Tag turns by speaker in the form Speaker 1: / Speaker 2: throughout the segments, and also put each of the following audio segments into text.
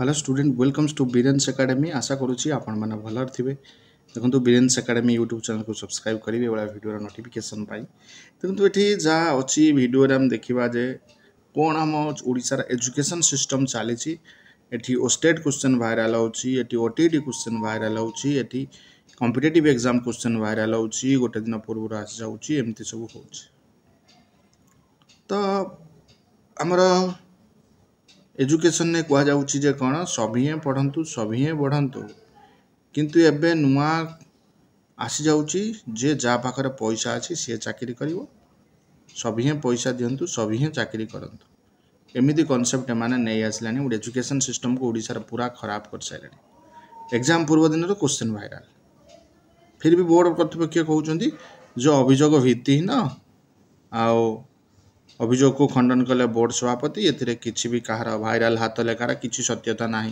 Speaker 1: hello student welcomes to Biren's academy আশা করুছি আপনার ভালো থাকবে দেখুন বীরেন্স একাডেমি ইউট্যুব চ্যানেলকে সবসক্রাইব করবে এভাবে ভিডিওর নোটিফিকেসন পাই দেখুন এটি যা অছি ভিডিওরে আমি দেখিবা যে কোণ আম ওড়িশার এজুকেশন সিস্টম চালিছি এটি ওস্টেড কোশ্চেন ভাইরাল হচ্ছে এটি ওটিইটি কোশ্চেন ভাইরাল হচ্ছে এটি কম্পিটেটিভ এক্সাম কোশ্চেন ভাইরাল হচ্ছে গোটে দিন পূর্বর আসি যাচ্ছি এমতি সব হচ্ছে তো আমার ଏଜୁକେସନରେ କୁହାଯାଉଛି ଯେ କ'ଣ ସଭି ହିଁ ପଢ଼ନ୍ତୁ ସଭି ହିଁ ବଢ଼ନ୍ତୁ କିନ୍ତୁ ଏବେ ନୂଆ ଆସିଯାଉଛି ଯେ ଯାହା ପାଖରେ ପଇସା ଅଛି ସିଏ ଚାକିରି କରିବ ସଭି ହିଁ ପଇସା ଦିଅନ୍ତୁ ସଭି ହିଁ ଚାକିରି କରନ୍ତୁ ଏମିତି କନସେପ୍ଟ ଏମାନେ ନେଇ ଆସିଲାଣି ଗୋଟେ ଏଜୁକେସନ୍ ସିଷ୍ଟମକୁ ଓଡ଼ିଶାର ପୁରା ଖରାପ କରିସାରିଲାଣି ଏକ୍ଜାମ୍ ପୂର୍ବ ଦିନର କୋଶ୍ଚିନ୍ ଭାଇରାଲ୍ ଫିର୍ ବି ବୋର୍ଡ଼ କର୍ତ୍ତୃପକ୍ଷ କହୁଛନ୍ତି ଯେ ଅଭିଯୋଗ ଭିତ୍ତିହୀନ ଆଉ অভিযোগ কো খণ্ডন করলে বোর্ড সভাপতি এতিরে কিছিবি কাহরা ভাইরাল হাত লেখা কা কিছু সত্যতা নাই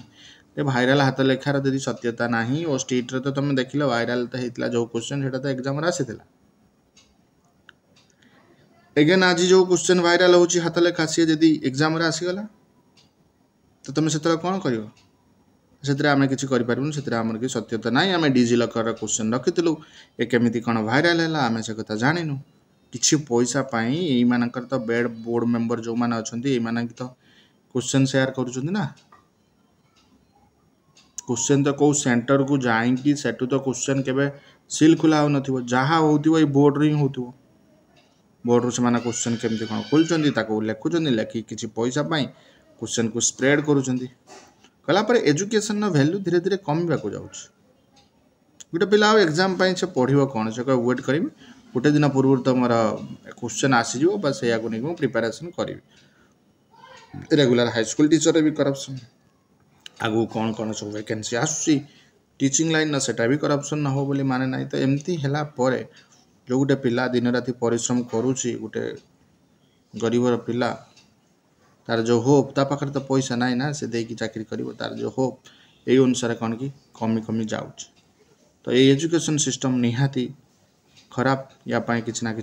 Speaker 1: এ ভাইরাল হাত লেখার যদি সত্যতা নাই ও স্টেট তে তো তুমি দেখিলে ভাইরাল তে হিতলা যে কোশ্চেন জেটা তে एग्जाम रे आसी दिला अगेन আজি যে কোশ্চেন ভাইরাল হউচি হাত লেখাসিয়ে যদি एग्जाम रे आसी गला তো তুমি সেতরে কোন করিব সেতরে আমি কিছি করি পারিবন সেতরে আমন কি সত্যতা নাই আমি ডি জি লকর কোশ্চেন রাখিতলু এ কেমতে কোন ভাইরাল হলা আমি সে কথা জানি ন किसी पैसा पाई ये तो बेड बोर्ड मेम्बर जो मैंने अच्छा ये मैंने तो क्वेश्चन सेयार कर क्वेश्चन तो कौ सेटर को जाकि क्वेश्चन के सिल खुला हो ना हो बोर्ड रही हो बोर्ड रु से क्वेश्चन केमी कौन खुलचं लिखुं लिखिक किसी पैसा पाई क्वेश्चन को स्प्रेड करापर एजुकेशन रैल्यू धीरे धीरे कमे जाए गोटे पिला एग्जाम से पढ़ कौन से कह वेट करें ଗୋଟେ ଦିନ ପୂର୍ବରୁ ତ ମୋର କୋଶ୍ଚେନ୍ ଆସିଯିବ ବା ସେଇଆକୁ ନେଇକି ମୁଁ ପ୍ରିପାରେସନ୍ କରିବି ରେଗୁଲାର ହାଇସ୍କୁଲ ଟିଚର୍ରେ ବି କରପ୍ସନ୍ ଆଗକୁ କ'ଣ କ'ଣ ସବୁ ଭେକେନ୍ସି ଆସୁଛି ଟିଚିଂ ଲାଇନ୍ର ସେଇଟା ବି କରପ୍ସନ୍ ନ ହେବ ବୋଲି ମାନେ ନାହିଁ ତ ଏମିତି ହେଲା ପରେ ଯେଉଁ ଗୋଟେ ପିଲା ଦିନରାତି ପରିଶ୍ରମ କରୁଛି ଗୋଟେ ଗରିବର ପିଲା ତାର ଯେଉଁ ହୋପ୍ ତା ପାଖରେ ତ ପଇସା ନାହିଁ ନା ସେ ଦେଇକି ଚାକିରି କରିବ ତାର ଯେଉଁ ହୋପ୍ ଏଇ ଅନୁସାରେ କ'ଣ କି କମି କମି ଯାଉଛି ତ ଏଇ ଏଜୁକେସନ୍ ସିଷ୍ଟମ୍ ନିହାତି खराब यापाई कि ना कि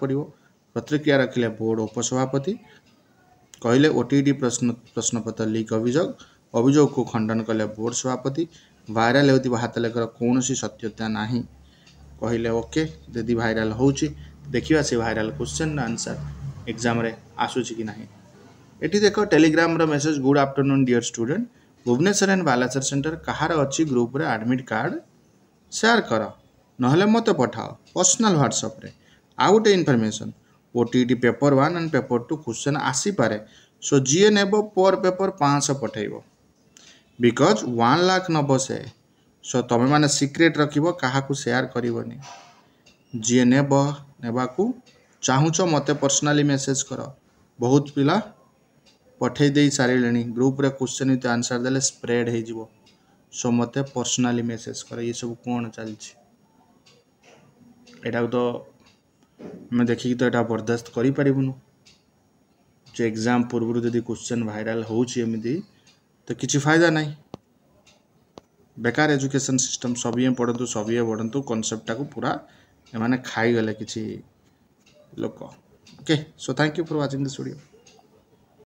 Speaker 1: पड़ो प्रतिक्रिया रखिले बोर्ड उपसभापति कहले ओटी प्रश्न प्रश्नपत्र लिक अभोग अभोग को खंडन कले बोर्ड सभापति भाइराल हो लेखर कौन सी सत्यता ना कहले ओके यदि भाइराल हो देखा से भाइराल क्वेश्चन आंसर एग्जाम आसूची कि ना ये देख टेलीग्राम रेसेज good afternoon dear student Bhubaneswar and Balasore centre कहार अच्छी ग्रुप आडमिट कार्ड सेयार कर নহলে ମୋତେ ପଠାଅ ପର୍ସନାଲ୍ ହ୍ୱାଟ୍ସଅପ୍ରେ ଆଉ ଗୋଟେ information O T T paper one and paper two question ଆସିପାରେ ସୋ ଯିଏ ନେବ ପର୍ ପେପର୍ ପାଞ୍ଚଶହ ପଠାଇବ ବିକଜ୍ ୱାନ୍ ଲାଖ୍ ନେବ ସେ ସୋ ତୁମେମାନେ ସିକ୍ରେଟ୍ ରଖିବ କାହାକୁ ସେୟାର କରିବନି ଯିଏ ନେବ ନେବାକୁ ଚାହୁଁଛ ମୋତେ ପର୍ସନାଲି ମେସେଜ୍ କର ବହୁତ ପିଲା ପଠାଇ ଦେଇ ସାରିଲେଣି ଗ୍ରୁପ୍ରେ କ୍ୱେଶ୍ଚନ୍ ୱିଥ୍ ଆନ୍ସର୍ ଦେଲେ ସ୍ପ୍ରେଡ୍ ହୋଇଯିବ ସୋ ମୋତେ ପର୍ସନାଲି ମେସେଜ୍ କର ଏସବୁ କ'ଣ ଚାଲିଛି ଏଟାକୁ ତ ଆମେ ଦେଖିକି ତ ଏଇଟା ବରଦାସ୍ତ କରିପାରିବୁନୁ ଯେ ଏକ୍ଜାମ୍ ପୂର୍ବରୁ ଯଦି କୋଶ୍ଚେନ୍ ଭାଇରାଲ୍ ହେଉଛି ଏମିତି ତ କିଛି ଫାଇଦା ନାହିଁ ବେକାର ଏଜୁକେସନ୍ ସିଷ୍ଟମ୍ ସବିଏ ପଢ଼ନ୍ତୁ ସବିଏ ପଢ଼ନ୍ତୁ କନସେପ୍ଟଟାକୁ ପୁରା ଏମାନେ ଖାଇଗଲେ କିଛି ଲୋକ okay so thank you for watching this video